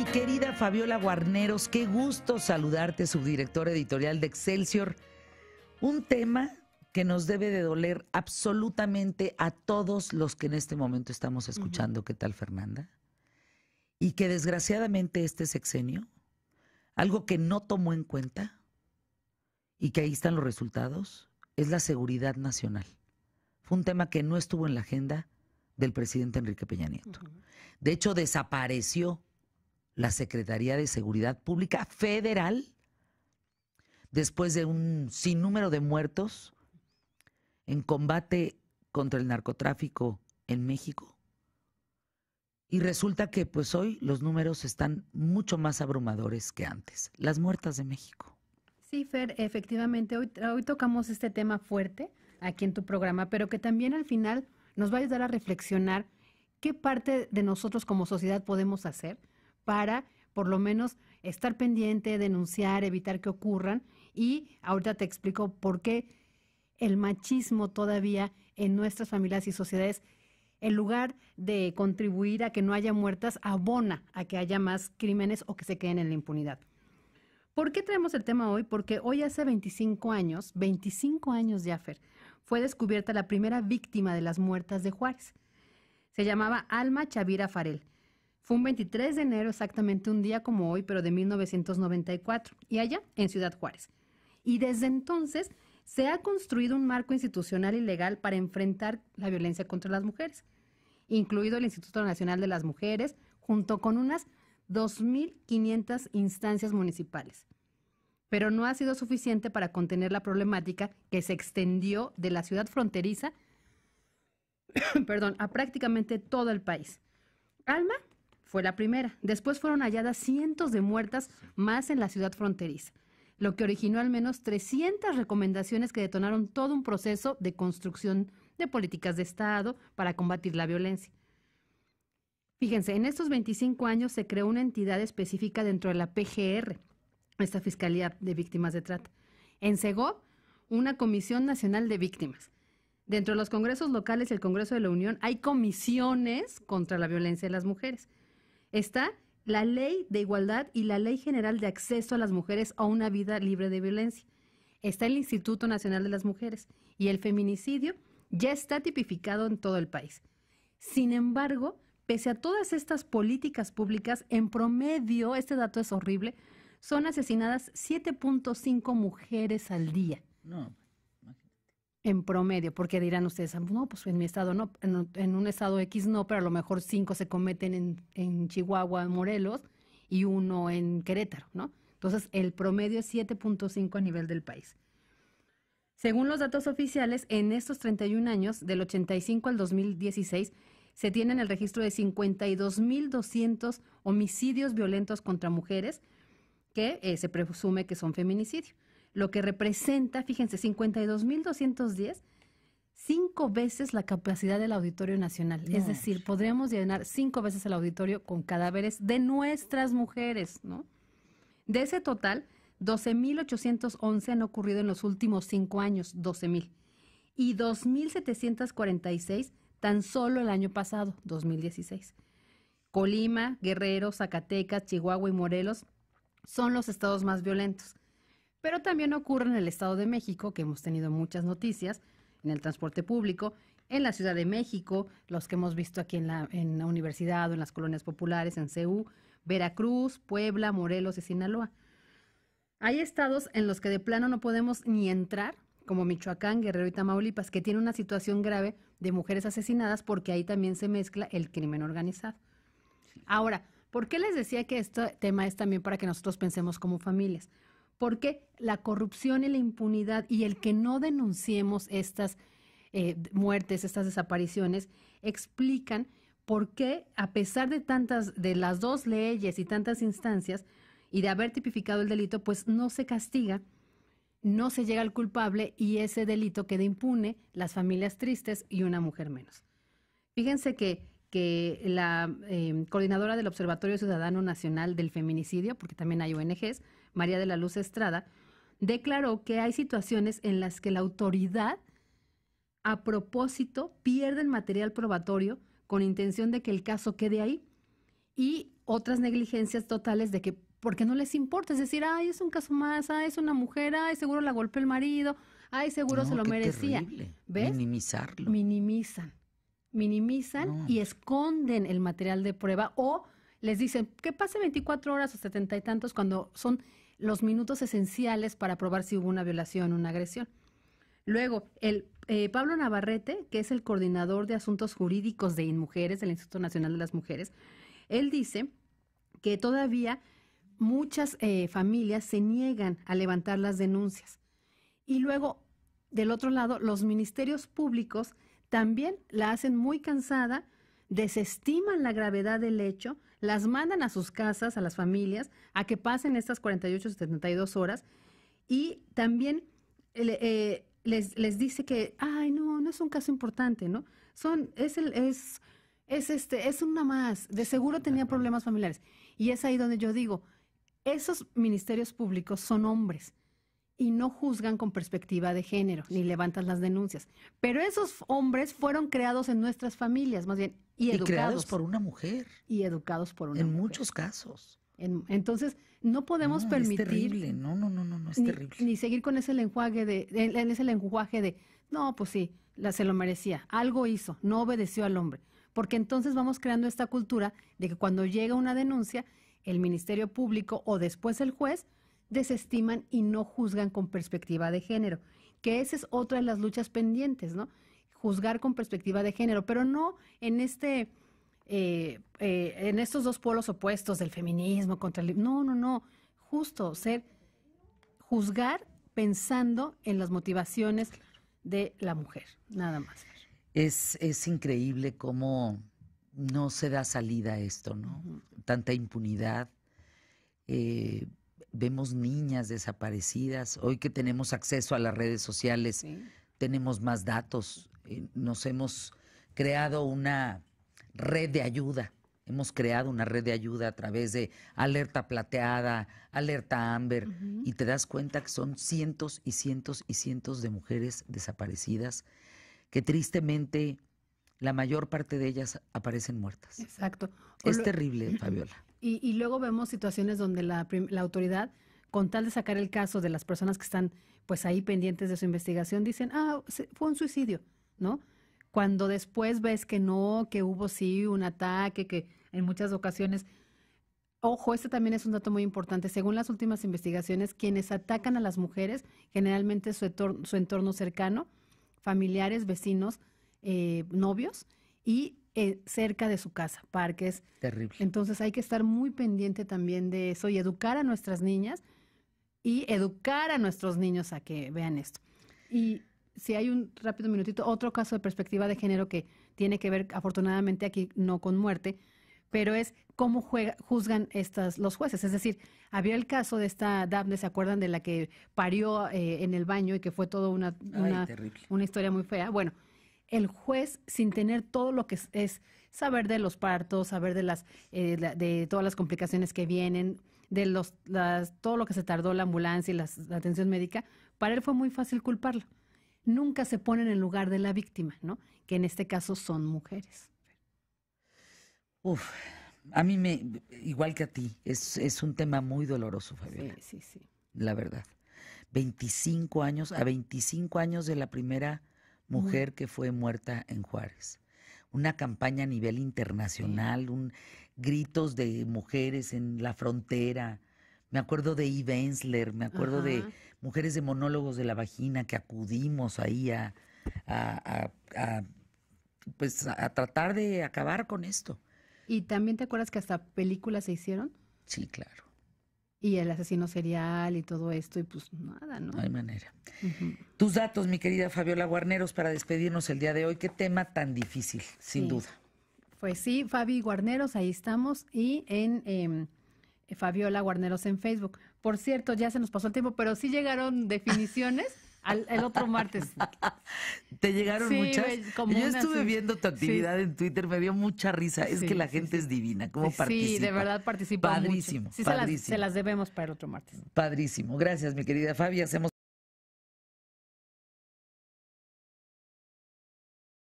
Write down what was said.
Mi querida Fabiola Guarneros, qué gusto saludarte, subdirectora editorial de Excelsior. Un tema que nos debe de doler absolutamente a todos los que en este momento estamos escuchando, ¿qué tal Fernanda? Y que desgraciadamente este sexenio, algo que no tomó en cuenta y que ahí están los resultados, es la seguridad nacional. Fue un tema que no estuvo en la agenda del presidente Enrique Peña Nieto. De hecho, desapareció la Secretaría de Seguridad Pública Federal después de un sinnúmero de muertos en combate contra el narcotráfico en México. Y resulta que pues hoy los números están mucho más abrumadores que antes. Las muertas de México. Sí, Fer, efectivamente, hoy, hoy tocamos este tema fuerte aquí en tu programa, pero que también al final nos va a ayudar a reflexionar qué parte de nosotros como sociedad podemos hacer para por lo menos estar pendiente, denunciar, evitar que ocurran. Y ahorita te explico por qué el machismo todavía en nuestras familias y sociedades, en lugar de contribuir a que no haya muertas, abona a que haya más crímenes o que se queden en la impunidad. ¿Por qué traemos el tema hoy? Porque hoy hace 25 años, 25 años de fue descubierta la primera víctima de las muertas de Juárez. Se llamaba Alma Chavira Farel. Fue un 23 de enero, exactamente un día como hoy, pero de 1994, y allá en Ciudad Juárez. Y desde entonces se ha construido un marco institucional y legal para enfrentar la violencia contra las mujeres, incluido el Instituto Nacional de las Mujeres, junto con unas 2.500 instancias municipales. Pero no ha sido suficiente para contener la problemática que se extendió de la ciudad fronteriza perdón, a prácticamente todo el país. Alma fue la primera. Después fueron halladas cientos de muertas más en la ciudad fronteriza, lo que originó al menos 300 recomendaciones que detonaron todo un proceso de construcción de políticas de Estado para combatir la violencia. Fíjense, en estos 25 años se creó una entidad específica dentro de la PGR, esta Fiscalía de Víctimas de Trata. En una Comisión Nacional de Víctimas. Dentro de los congresos locales y el Congreso de la Unión hay comisiones contra la violencia de las mujeres está la ley de igualdad y la ley general de acceso a las mujeres a una vida libre de violencia. Está el Instituto Nacional de las Mujeres y el feminicidio ya está tipificado en todo el país. Sin embargo, pese a todas estas políticas públicas, en promedio, este dato es horrible, son asesinadas 7.5 mujeres al día. No en promedio, porque dirán ustedes, no, pues en mi estado no, en, un estado X no, pero a lo mejor cinco se cometen en, Chihuahua, Morelos y uno en Querétaro, ¿no? Entonces, el promedio es 7.5 a nivel del país. Según los datos oficiales, en estos 31 años, del 85 al 2016, se tienen el registro de 52.200 homicidios violentos contra mujeres, que eh, se presume que son feminicidio lo que representa, fíjense, 52.210, cinco veces la capacidad del Auditorio Nacional. Es decir, podríamos llenar cinco veces el auditorio con cadáveres de nuestras mujeres, ¿no? De ese total, 12.811 han ocurrido en los últimos cinco años, 12.000. Y 2.746 tan solo el año pasado, 2016. Colima, Guerrero, Zacatecas, Chihuahua y Morelos son los estados más violentos. Pero también ocurre en el Estado de México, que hemos tenido muchas noticias, en el transporte público, en la Ciudad de México, los que hemos visto aquí en la, universidad o en las colonias populares, en CEU, Veracruz, Puebla, Morelos y Sinaloa. Hay estados en los que de plano no podemos ni entrar, como Michoacán, Guerrero y Tamaulipas, que tiene una situación grave de mujeres asesinadas porque ahí también se mezcla el crimen organizado. Ahora, ¿por qué les decía que este tema es también para que nosotros pensemos como familias? porque la corrupción y la impunidad y el que no denunciemos estas eh, muertes, estas desapariciones, explican por qué, a pesar de tantas, de las dos leyes y tantas instancias, y de haber tipificado el delito, pues no se castiga, no se llega al culpable y ese delito queda impune, las familias tristes y una mujer menos. Fíjense que, la em, coordinadora del Observatorio Ciudadano Nacional del Feminicidio, porque también hay ONGs, María de la Luz Estrada, declaró que hay situaciones en las que la autoridad a propósito pierde el material probatorio con intención de que el caso quede ahí y otras negligencias totales de que porque no les importa, es decir, ay, es un caso más, ay, es una mujer, ay, seguro la golpeó el marido, ay, seguro se lo merecía. ¿Ves? Minimizarlo. Minimizan. Minimizan y esconden el material de prueba o les dicen que pase 24 horas o setenta y tantos cuando son los minutos esenciales para probar si hubo una violación o una agresión. Luego, el eh, Pablo Navarrete, que es el coordinador de asuntos jurídicos de InMujeres, del Instituto Nacional de las Mujeres, él dice que todavía muchas eh, familias se niegan a levantar las denuncias. Y luego, del otro lado, los ministerios públicos también la hacen muy cansada desestiman la gravedad del hecho, las mandan a sus casas, a las familias, a que pasen estas 48, 72 horas y también eh, eh, les, les, dice que, ay, no, no es un caso importante, ¿no? Son, es, el, es, es, este, es una más, de seguro tenía problemas familiares. Y es ahí donde yo digo, esos ministerios públicos son hombres y no juzgan con perspectiva de género, ni levantan las denuncias. Pero esos hombres fueron creados en nuestras familias, más bien, y, educados. por una mujer. Y educados por una en muchos casos. entonces, no podemos permitir. Es terrible, no, no, no, no, es terrible. Ni seguir con ese lenguaje de, en ese lenguaje de, no, pues sí, la, se lo merecía, algo hizo, no obedeció al hombre. Porque entonces vamos creando esta cultura de que cuando llega una denuncia, el Ministerio Público o después el juez desestiman y no juzgan con perspectiva de género, que esa es otra de las luchas pendientes, ¿no? Juzgar con perspectiva de género, pero no en este... Eh, eh, en estos dos polos opuestos del feminismo contra el... No, no, no. Justo ser, juzgar pensando en las motivaciones de la mujer, nada más. Es, increíble cómo no se da salida a esto, ¿no? Tanta impunidad. Eh, vemos niñas desaparecidas, hoy que tenemos acceso a las redes sociales, tenemos más datos, eh, nos hemos creado una red de ayuda. Hemos creado una red de ayuda a través de alerta plateada, alerta Amber, y te das cuenta que son cientos y cientos y cientos de mujeres desaparecidas que tristemente la mayor parte de ellas aparecen muertas. Exacto. Es terrible, Fabiola. Y, luego vemos situaciones donde la, autoridad, con tal de sacar el caso de las personas que están pues ahí pendientes de su investigación, dicen, ah, fue un suicidio, ¿no? Cuando después ves que no, que hubo sí un ataque, que en muchas ocasiones... Ojo, este también es un dato muy importante. Según las últimas investigaciones, quienes atacan a las mujeres, generalmente su su entorno cercano, familiares, vecinos, eh, novios y eh, cerca de su casa, parques. Terrible. Entonces hay que estar muy pendiente también de eso y educar a nuestras niñas y educar a nuestros niños a que vean esto. Y si hay un rápido minutito, otro caso de perspectiva de género que tiene que ver, afortunadamente aquí no con muerte, pero es cómo juzgan estas, los jueces. Es decir, había el caso de esta Daphne, ¿se acuerdan de la que parió eh, en el baño y que fue toda una, una historia muy fea? Bueno, el juez sin tener todo lo que es, saber de los partos, saber de las eh, de, todas las complicaciones que vienen, de los todo lo que se tardó la ambulancia y la atención médica, para él fue muy fácil culparlo. Nunca se pone en el lugar de la víctima, ¿no? Que en este caso son mujeres. Uf, a mí me igual que a ti, es, es un tema muy doloroso, Fabiola. Sí, sí, sí. La verdad. 25 años, a 25 años de la primera mujer que fue muerta en Juárez. Una campaña a nivel internacional, un, gritos de mujeres en la frontera. Me acuerdo de Eve Ensler, me acuerdo de mujeres de monólogos de la vagina que acudimos ahí a pues a tratar de acabar con esto. ¿Y también te acuerdas que hasta películas se hicieron? Sí, claro y el asesino serial y todo esto, y pues nada, ¿no? hay manera. Tus datos, mi querida Fabiola Guarneros, para despedirnos el día de hoy. Qué tema tan difícil, sin duda. Pues sí, Fabi Guarneros, ahí estamos, y en em, Fabiola Guarneros en Facebook. Por cierto, ya se nos pasó el tiempo, pero sí llegaron definiciones el otro martes. ¿Te llegaron muchas? Yo estuve viendo tu actividad en Twitter, me dio mucha risa. Es que la gente es divina, cómo participa. Sí, de verdad participa Padrísimo, Se las, se las debemos para el otro martes. Padrísimo. Gracias, mi querida Fabi. Hacemos